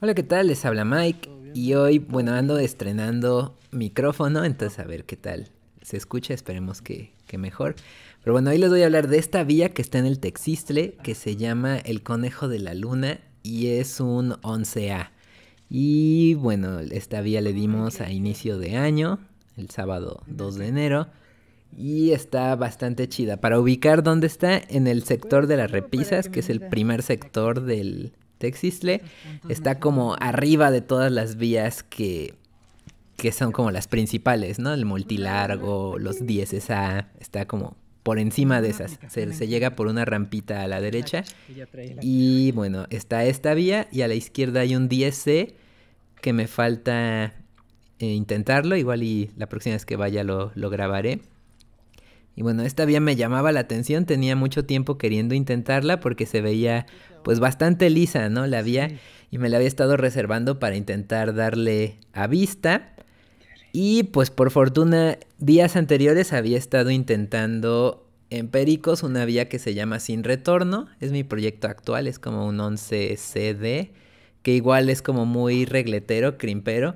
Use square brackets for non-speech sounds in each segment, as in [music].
Hola, ¿qué tal? Les habla Mike y hoy, bueno, ando estrenando micrófono, entonces a ver qué tal se escucha, esperemos que, que mejor. Pero bueno, hoy les voy a hablar de esta vía que está en el Texistle, que se llama El Conejo de la Luna y es un 11A. Y bueno, esta vía le dimos a inicio de año, el sábado 2 de enero. Y está bastante chida. Para ubicar dónde está, en el sector de las repisas, que es el primer sector del Texisle, está como arriba de todas las vías que, que son como las principales, ¿no? El multilargo, los 10 SA, está como por encima de esas. Se, llega por una rampita a la derecha. Y bueno, está esta vía y a la izquierda hay un 10C que me falta eh, intentarlo. Igual y la próxima vez que vaya lo, lo grabaré. Y bueno, esta vía me llamaba la atención, tenía mucho tiempo queriendo intentarla porque se veía pues bastante lisa, ¿no? La vía y me la había estado reservando para intentar darle a vista y pues por fortuna, días anteriores había estado intentando en Pericos una vía que se llama Sin Retorno. Es mi proyecto actual, es como un 11CD, que igual es como muy regletero, crimpero.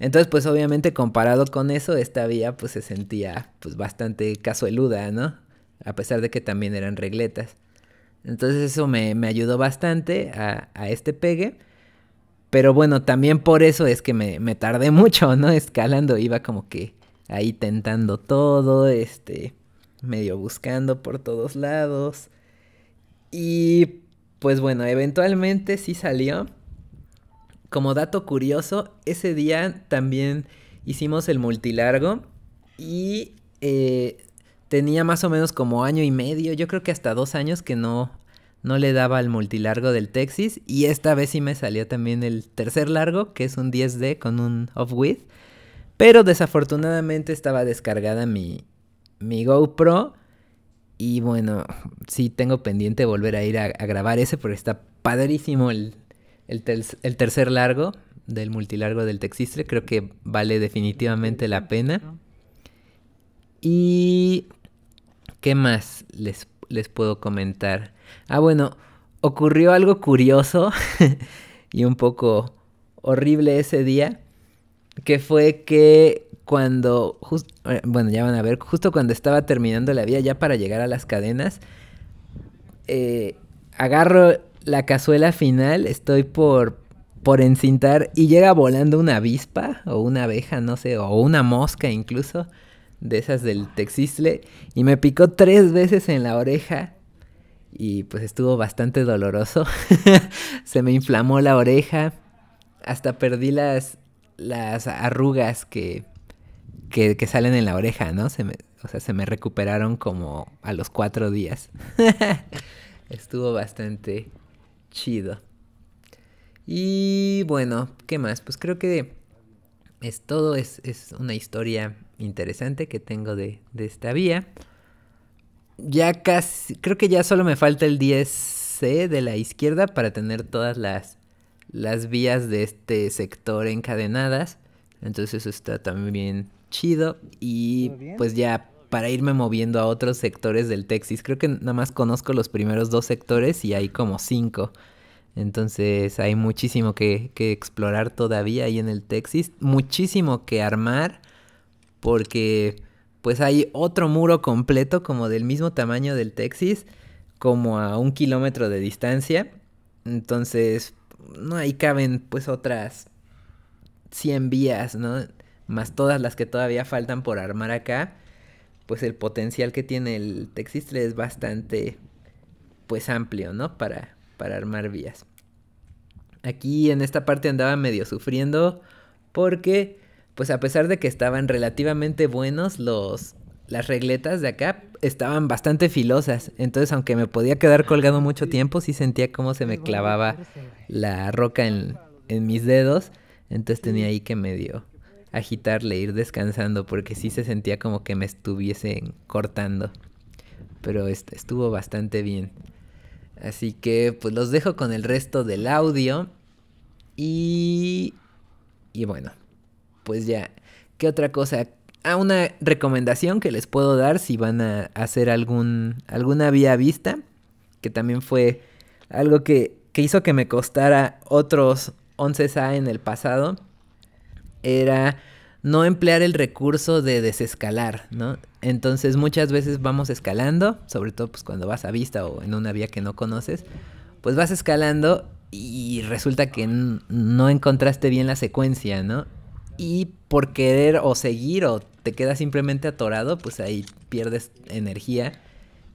Entonces, pues obviamente comparado con eso, esta vía pues se sentía pues bastante casueluda, ¿no? A pesar de que también eran regletas. Entonces eso me, ayudó bastante a, a este pegue. Pero bueno, también por eso es que me, tardé [laughs] mucho, ¿no? Escalando, iba como que ahí tentando todo, este, medio buscando por todos lados. Y pues bueno, eventualmente sí salió. Como dato curioso, ese día también hicimos el multilargo y eh, tenía más o menos como año y medio, yo creo que hasta dos años que no no le daba al multilargo del Texas y esta vez sí me salió también el tercer largo, que es un 10D con un off-width. Pero desafortunadamente estaba descargada mi, mi GoPro y bueno, sí tengo pendiente volver a ir a, grabar ese porque está padrísimo el, el, tercer largo del multilargo del Texistre, creo que vale definitivamente la pena. Y... ¿Qué más les puedo les puedo comentar? Ah, bueno, ocurrió algo curioso [laughs] y un poco horrible ese día, que fue que cuando, eh, bueno, ya van a ver, justo cuando estaba terminando la vía ya para llegar a las cadenas, eh, agarro la cazuela final, estoy por, por encintar y llega volando una avispa o una abeja, no sé, o una mosca incluso de esas del Texisle y me picó tres veces en la oreja y pues estuvo bastante doloroso. [laughs] Se me inflamó la oreja, hasta perdí las, las arrugas que, que, salen en la oreja, ¿no? Se o sea, se me recuperaron como a los cuatro días. [laughs] estuvo bastante chido. Y bueno, ¿qué más? Pues creo que es todo, es, una historia interesante que tengo de, esta vía. Ya casi, creo que ya solo me falta el 10C de la izquierda para tener todas las, las vías de este sector encadenadas. Entonces eso está también chido. Y pues ya para irme moviendo a otros sectores del Texas. Creo que nada más conozco los primeros dos sectores y hay como cinco. Entonces hay muchísimo que, explorar todavía ahí en el Texas, muchísimo que armar, porque pues hay otro muro completo como del mismo tamaño del Texas, como a un kilómetro de distancia. Entonces, no, ahí caben pues otras 100 vías, ¿no? Más todas las que todavía faltan por armar acá. Pues el potencial que tiene el Texas es bastante pues amplio, ¿no? Para, para armar vías. Aquí en esta parte andaba medio sufriendo porque, pues a pesar de que estaban relativamente buenos los, las regletas de acá, estaban bastante filosas. Entonces, aunque me podía quedar ah, colgado mucho tiempo, sí sentía como se me clavaba la roca en, en mis dedos. Entonces tenía ahí que medio agitarle, ir descansando, porque sí se sentía como que me estuviesen cortando. Pero este, estuvo bastante bien. Así que pues los dejo con el resto del audio. Y... Y bueno, pues ya. ¿Qué otra cosa? Ah, una recomendación que les puedo dar si van a hacer algún, alguna vía vista, que también fue algo que, que hizo que me costara otros 11A en el pasado, era no emplear el recurso de desescalar, ¿no? Entonces muchas veces vamos escalando, sobre todo pues cuando vas a vista o en una vía que no conoces, pues vas escalando y resulta que no encontraste bien la secuencia, ¿no? Y por querer o seguir o te quedas simplemente atorado, pues ahí pierdes energía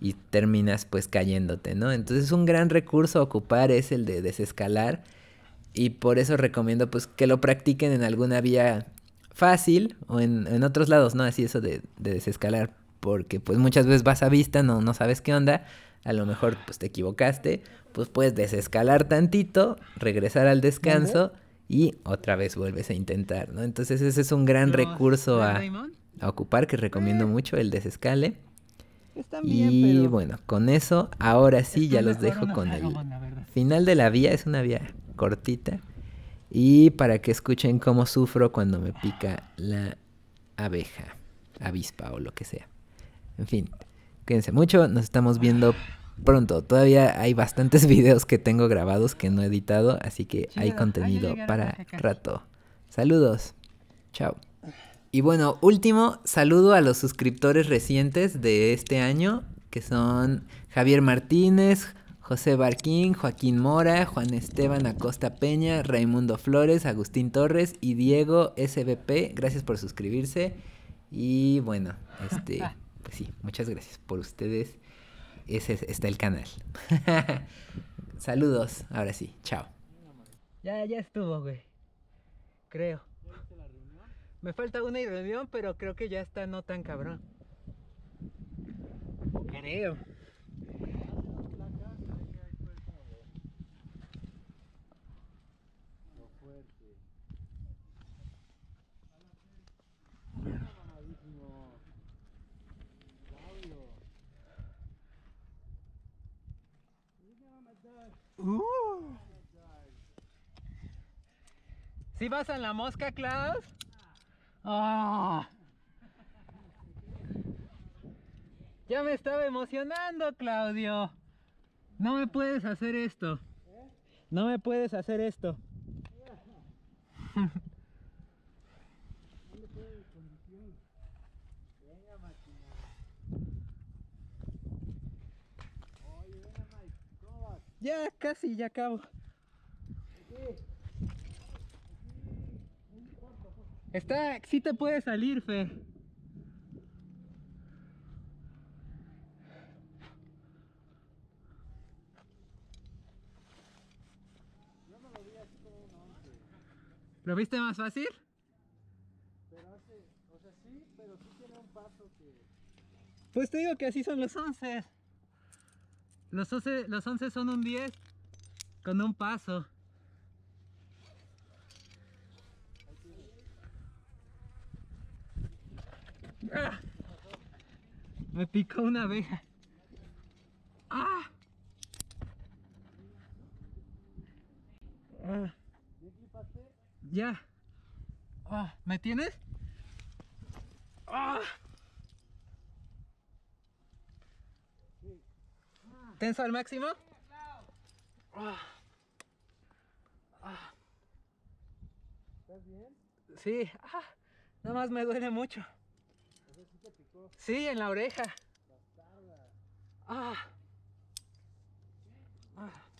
y terminas pues cayéndote, ¿no? Entonces un gran recurso a ocupar es el de desescalar y por eso recomiendo pues que lo practiquen en alguna vía fácil o en, otros lados, ¿no? Así eso de, desescalar, porque pues muchas veces vas a vista, no, no sabes qué onda, a lo mejor pues te equivocaste, pues puedes desescalar tantito, regresar al descanso y otra vez vuelves a intentar, ¿no? Entonces ese es un gran recurso a, ocupar que recomiendo mm. mucho, el desescale. y bueno, con eso, ahora sí, ya los dejo con el final de la vía. Es una vía cortita. Y para que escuchen cómo sufro cuando me pica la abeja, avispa o lo que sea. En fin, cuídense mucho, nos estamos viendo pronto. Todavía hay bastantes [laughs] videos que tengo grabados que no he editado, así que hay contenido para rato. Saludos, chao. Y bueno, último saludo a los suscriptores recientes de este año, que son Javier Martínez, José Barquín, Joaquín Mora, Juan Esteban Acosta Peña, Raimundo Flores, Agustín Torres y Diego SBP. Gracias por suscribirse. Y bueno, este, [laughs] pues sí, muchas gracias por ustedes. Ese está el canal. [laughs] Saludos, ahora sí, chao. Ya, ya estuvo, güey. Creo. Me falta una reunión, pero creo que ya está no tan cabrón. Creo. Uh. Si vas en la mosca, Klaus? Ah. Ya me estaba emocionando, Claudio. No me puedes hacer esto. No me puedes hacer esto. [laughs] Ya casi, ya acabo. Está, sí te puede salir, Fer. ¿Lo viste más fácil? Pero hace, o sea, sí, pero sí tiene un paso que... Pues te digo que así son los once. Los 11, son un 10 con un paso. Ah. Me picó una abeja. ¡Ah! ah. ya ah, ¿Me tienes? ¡Ah! Tenso al máximo. ¿Estás bien? Sí. Ah, nada más me duele mucho. Sí, sí, en la oreja. Ah. Ah.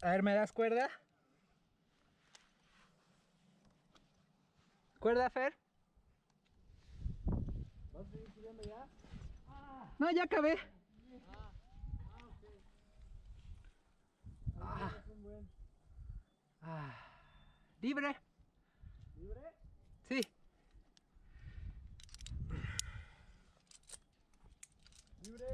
A ver, ¿me das cuerda? ¿Cuerda, Fer? ¿Vas a seguir subiendo ya? Ah. No, ya acabé. Ah, ah ok. Ah, ah. buen. ah. Libre. ¿Libre? Sí. Libre.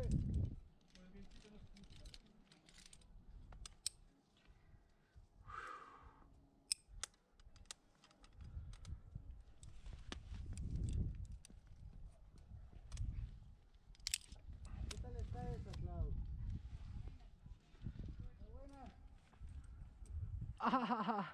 ja, ja, ja.